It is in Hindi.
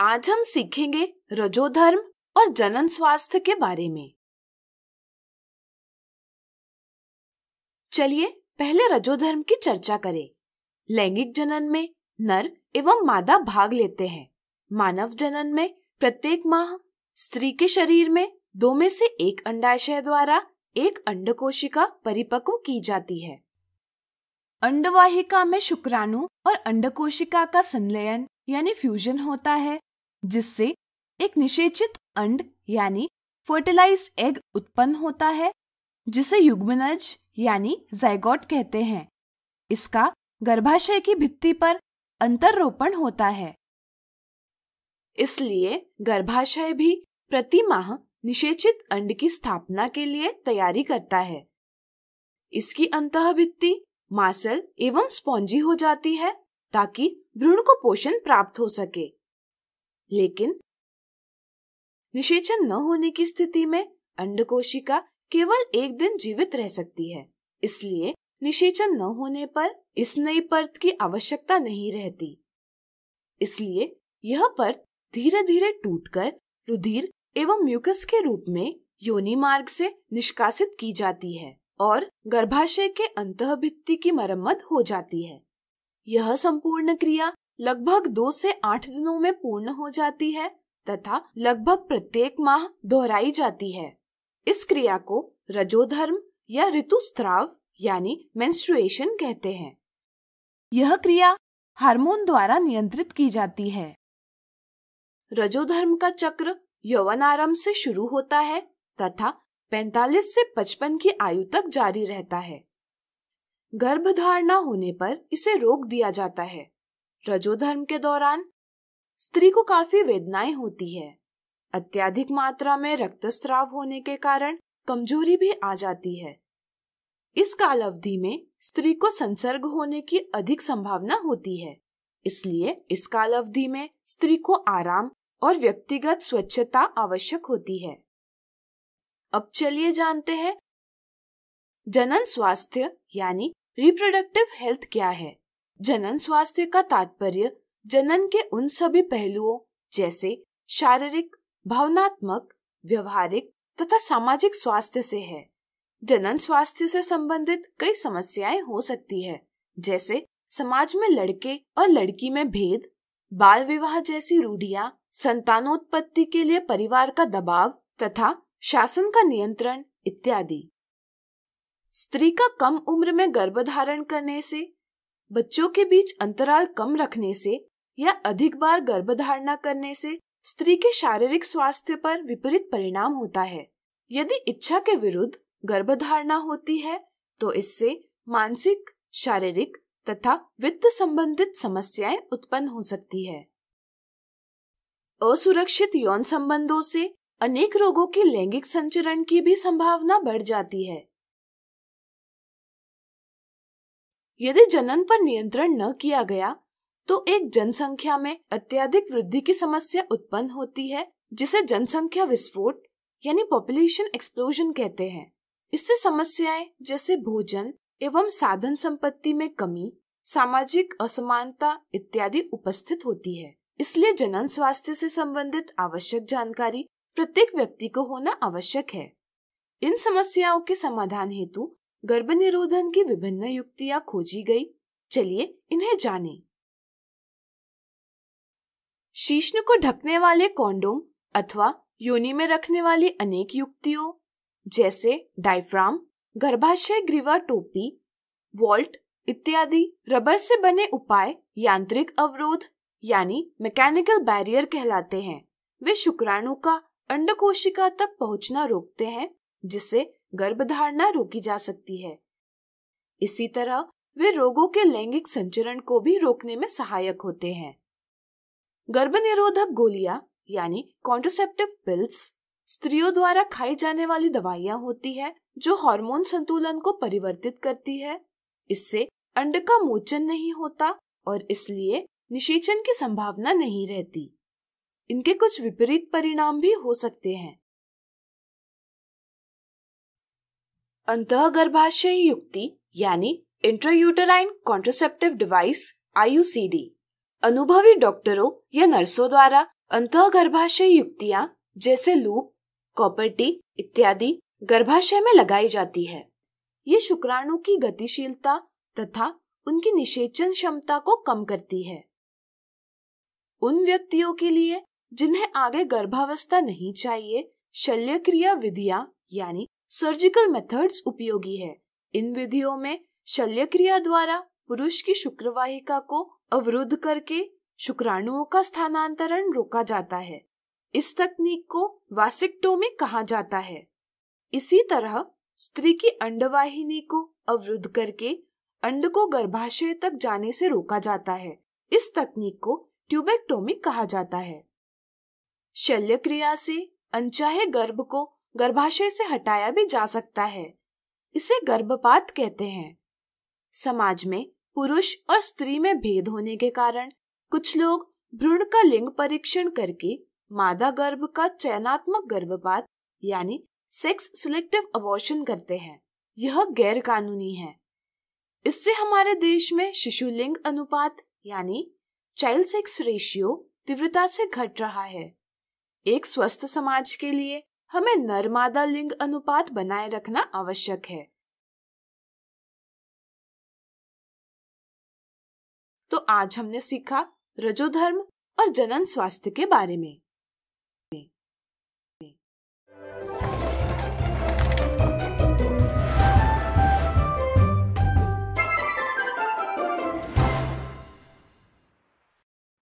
आज हम सीखेंगे रजोधर्म और जनन स्वास्थ्य के बारे में चलिए पहले रजोधर्म की चर्चा करें लैंगिक जनन में नर एवं मादा भाग लेते हैं मानव जनन में प्रत्येक माह स्त्री के शरीर में दो में से एक अंडाशय द्वारा एक अंडकोशिका परिपक्व की जाती है अंडवाहिका में शुक्राणु और अंडकोशिका का संलयन यानी फ्यूजन होता है जिससे एक निषेचित अंड यानी फर्टिलाइज एग उत्पन्न होता है जिसे युग्मनज यानी जायगॉट कहते हैं इसका गर्भाशय की भित्ति पर अंतररोपण होता है इसलिए गर्भाशय भी प्रति माह निषेचित अंड की स्थापना के लिए तैयारी करता है इसकी अंत भित्ती मासल एवं स्पॉन्जी हो जाती है ताकि भ्रूण को पोषण प्राप्त हो सके लेकिन निषेचन न होने की स्थिति में अंडकोशिका केवल एक दिन जीवित रह सकती है इसलिए निषेचन न होने पर इस नई परत की आवश्यकता नहीं रहती इसलिए यह परत धीरे धीरे टूटकर रुधिर एवं म्यूकस के रूप में योनि मार्ग से निष्कासित की जाती है और गर्भाशय के अंत की मरम्मत हो जाती है यह संपूर्ण क्रिया लगभग दो से आठ दिनों में पूर्ण हो जाती है तथा लगभग प्रत्येक माह दोहराई जाती है इस क्रिया को रजोधर्म या ऋतुस्त्राव यानी मेंस्ट्रुएशन कहते हैं यह क्रिया हार्मोन द्वारा नियंत्रित की जाती है रजोधर्म का चक्र यौवन यौवनारंभ से शुरू होता है तथा 45 से 55 की आयु तक जारी रहता है गर्भधारणा होने पर इसे रोक दिया जाता है रजोधर्म के दौरान स्त्री को काफी वेदनाएं होती है अत्यधिक मात्रा में रक्तस्राव होने के कारण कमजोरी भी आ जाती है इस काल अवधि में स्त्री को संसर्ग होने की अधिक संभावना होती है इसलिए इस काल अवधि में स्त्री को आराम और व्यक्तिगत स्वच्छता आवश्यक होती है अब चलिए जानते हैं जनन स्वास्थ्य यानी रिप्रोडक्टिव हेल्थ क्या है जनन स्वास्थ्य का तात्पर्य जनन के उन सभी पहलुओं जैसे शारीरिक भावनात्मक व्यवहारिक तथा सामाजिक स्वास्थ्य से है जनन स्वास्थ्य से संबंधित कई समस्याएं हो सकती है जैसे समाज में लड़के और लड़की में भेद बाल विवाह जैसी रूढ़िया संतानोत्पत्ति के लिए परिवार का दबाव तथा शासन का नियंत्रण इत्यादि स्त्री का कम उम्र में गर्भधारण करने से बच्चों के बीच अंतराल कम रखने से या अधिक बार गर्भधारणा करने से स्त्री के शारीरिक स्वास्थ्य पर विपरीत परिणाम होता है यदि इच्छा के विरुद्ध गर्भधारणा होती है तो इससे मानसिक शारीरिक तथा वित्त संबंधित समस्याएं उत्पन्न हो सकती है असुरक्षित यौन संबंधों से अनेक रोगों की लैंगिक संचरण की भी संभावना बढ़ जाती है यदि जनन पर नियंत्रण न किया गया तो एक जनसंख्या में अत्यधिक वृद्धि की समस्या उत्पन्न होती है जिसे जनसंख्या विस्फोट यानी पॉपुलेशन एक्सप्लोजन कहते हैं इससे समस्याएं जैसे भोजन एवं साधन संपत्ति में कमी सामाजिक असमानता इत्यादि उपस्थित होती है इसलिए जनन स्वास्थ्य से संबंधित आवश्यक जानकारी प्रत्येक व्यक्ति को होना आवश्यक है इन समस्याओं के समाधान हेतु गर्भ निरोधन की विभिन्न युक्तियां खोजी गई चलिए इन्हें जानें। शीश्न को ढकने वाले कॉन्डोम अथवा योनि में रखने वाली अनेक युक्तियों जैसे डायफ्राम गर्भाशय ग्रीवा टोपी वॉल्ट इत्यादि रबर से बने उपाय यांत्रिक अवरोध यानी मैकेनिकल बैरियर कहलाते हैं वे शुक्राणु का अंड कोशिका तक पहुंचना रोकते हैं जिससे गर्भधारणा रोकी जा सकती है इसी तरह वे रोगों के लैंगिक संचरण को भी रोकने में सहायक होते हैं गर्भ निरोधक गोलियां यानी कॉन्ट्रोसेप्टिव पिल्स स्त्रियों द्वारा खाई जाने वाली दवाइयां होती है जो हार्मोन संतुलन को परिवर्तित करती है इससे अंड का मोचन नहीं होता और इसलिए निषेचन की संभावना नहीं रहती इनके कुछ विपरीत परिणाम भी हो सकते हैं अंत गर्भाशयी युक्ति यानी इंट्रायूटराइन कॉन्ट्रोसेप्टिव डिवाइस आईयूसीडी अनुभवी डॉक्टरों या नर्सों द्वारा अंत गर्भाशयी युक्तियां जैसे लूप कॉपर्टी इत्यादि गर्भाशय में लगाई जाती है ये शुक्राणु की गतिशीलता तथा उनकी निषेचन क्षमता को कम करती है उन व्यक्तियों के लिए जिन्हें आगे गर्भावस्था नहीं चाहिए शल्यक्रिया विधियां यानी सर्जिकल मेथड्स उपयोगी है इन विधियों में शल्य क्रिया द्वारा पुरुष की शुक्रवाहिका को अवरुद्ध करके शुक्राणुओं का स्थानांतरण रोका जाता है इस तकनीक को वासिक्टोमी कहा जाता है इसी तरह स्त्री की अंडवाहिनी को अवरुद्ध करके अंड को गर्भाशय तक जाने से रोका जाता है इस तकनीक को ट्यूबेक्टोमी कहा जाता है शल्य क्रिया से अनचाहे गर्भ को गर्भाशय से हटाया भी जा सकता है इसे गर्भपात कहते हैं समाज में पुरुष और स्त्री में भेद होने के कारण कुछ लोग भ्रूण का लिंग परीक्षण करके मादा गर्भ का चयनात्मक गर्भपात यानी सेक्स सिलेक्टिव अबॉर्शन करते हैं यह गैर कानूनी है इससे हमारे देश में शिशु लिंग अनुपात यानी चाइल्ड सेक्स रेशियो तीव्रता से घट रहा है एक स्वस्थ समाज के लिए हमें नर्मादा लिंग अनुपात बनाए रखना आवश्यक है तो आज हमने सीखा रजोधर्म और जनन स्वास्थ्य के बारे में